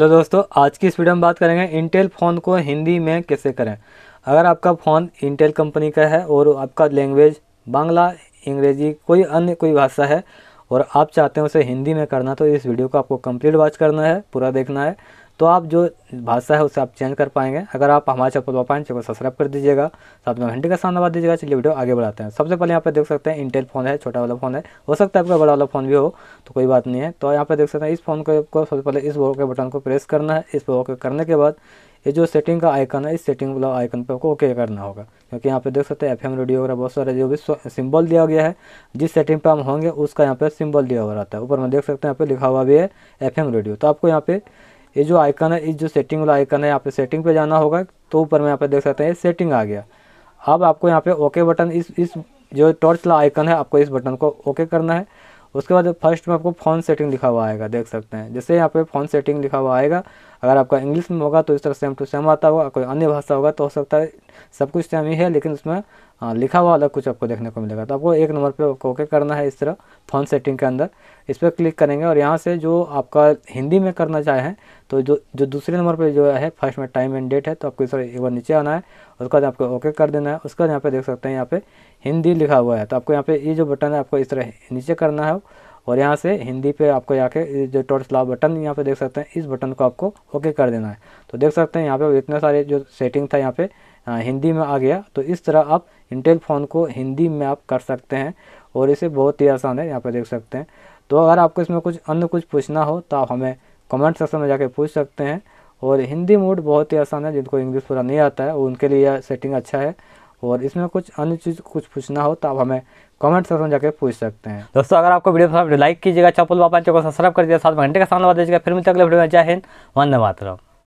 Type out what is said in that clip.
hello दोस्तों आज की इस वीडियो में बात करेंगे इंटेल फ़ोन को हिंदी में कैसे करें अगर आपका फ़ोन इंटेल कंपनी का है और आपका लैंग्वेज बांग्ला अंग्रेजी कोई अन्य कोई भाषा है और आप चाहते हैं उसे हिंदी में करना तो इस वीडियो को आपको कंप्लीट वॉच करना है पूरा देखना है तो आप जो भाषा है उसे आप चेंज कर पाएंगे अगर आप हमारे चैनल पर पाएंगे चैनल को सब्सक्राइब कर दीजिएगा साथ में घंटे का सामना बात दीजिएगा चलिए वीडियो आगे बढ़ाते हैं सबसे पहले यहाँ पर देख सकते हैं इंटेल फोन है छोटा वाला फोन है हो सकता है आपका बड़ा वाला फोन भी हो तो कोई बात नहीं है तो यहाँ पर देख सकते हैं इस फोन को सबसे पहले इस वो के बटन को प्रेस करना है इस वो के करने के बाद ये जो सेटिंग का आइकन है इस सेटिंग वाला आइकन पर आपको ओके करना होगा क्योंकि यहाँ पे देख सकते हैं एफएम रेडियो वगैरह बहुत सारे जो भी सिंबल दिया गया है जिस सेटिंग पे हम होंगे उसका यहाँ पे सिंबल दिया हुआ रहता है ऊपर में देख सकते हैं यहाँ पे लिखा हुआ भी है एफएम रेडियो तो आपको यहाँ पे ये जो आइकन है इस जो सेटिंग वाला आइकन है यहाँ पे सेटिंग पे जाना होगा तो ऊपर में यहाँ पे देख सकते हैं सेटिंग आ गया अब आपको यहाँ पे ओके बटन इस इस जो टॉर्च वाला आइकन है आपको इस बटन को ओके करना है उसके बाद फर्स्ट में आपको फ़ोन सेटिंग लिखा हुआ आएगा देख सकते हैं जैसे यहाँ पे फ़ोन सेटिंग लिखा हुआ आएगा अगर आपका इंग्लिश में होगा तो इस तरह सेम टू सेम आता होगा कोई अन्य भाषा होगा तो हो सकता है सब कुछ सेम ही है लेकिन उसमें आ, लिखा हुआ अलग कुछ आपको देखने को मिलेगा तो आपको एक नंबर पर ओके करना है इस तरह फोन सेटिंग के अंदर इस पर क्लिक करेंगे और यहाँ से जो आपका हिंदी में करना चाहें तो जो जो दूसरे नंबर पे जो है फर्स्ट में टाइम एंड डेट है तो आपको इस तरह एक बार नीचे आना है उसके बाद आपको ओके कर देना है उसके बाद यहाँ पे देख सकते हैं यहाँ पे हिंदी लिखा हुआ है तो आपको यहाँ पे ये जो बटन है आपको इस तरह नीचे करना है और यहाँ से हिंदी पे आपको यहाँ के जो टॉर्च लाभ बटन यहाँ पे देख सकते हैं इस बटन को आपको ओके कर देना है तो देख सकते हैं यहाँ पे इतने सारे जो सेटिंग था यहाँ पे आ, हिंदी में आ गया तो इस तरह आप इंटेल फ़ोन को हिंदी में आप कर सकते हैं और इसे बहुत ही आसान है यहाँ पर देख सकते हैं तो अगर आपको इसमें कुछ अन्य कुछ पूछना हो तो आप हमें कमेंट सेक्शन में जाके पूछ सकते हैं और हिंदी मोड बहुत ही आसान है जिनको इंग्लिश पूरा नहीं आता है उनके लिए यह सेटिंग अच्छा है और इसमें कुछ अन्य चीज़ कुछ पूछना हो तो आप हमें कमेंट सेक्शन में जाकर पूछ सकते हैं दोस्तों अगर आपको वीडियो पसंद लाइक तो कीजिएगा चप्पल वापस को सब्सक्राइब कर दिया साथ घंटे का सामना दीजिएगा फिर मिलते अगले वीडियो में जय हिंद वंदे मातरम